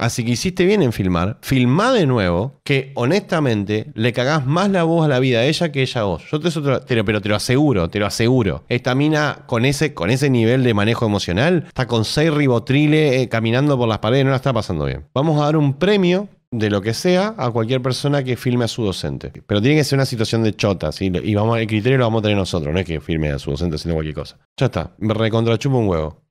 Así que hiciste bien en filmar. Filmá de nuevo, que honestamente le cagás más la voz a la vida a ella que ella a vos. Yo te, te, pero te lo aseguro, te lo aseguro. Esta mina con ese, con ese nivel de manejo emocional está con seis ribotriles eh, caminando por las paredes, no la está pasando bien. Vamos a dar un premio de lo que sea a cualquier persona que filme a su docente. Pero tiene que ser una situación de chota, ¿sí? Y vamos, el criterio lo vamos a tener nosotros, no es que filme a su docente haciendo cualquier cosa. Ya está, me recontrachupo un huevo.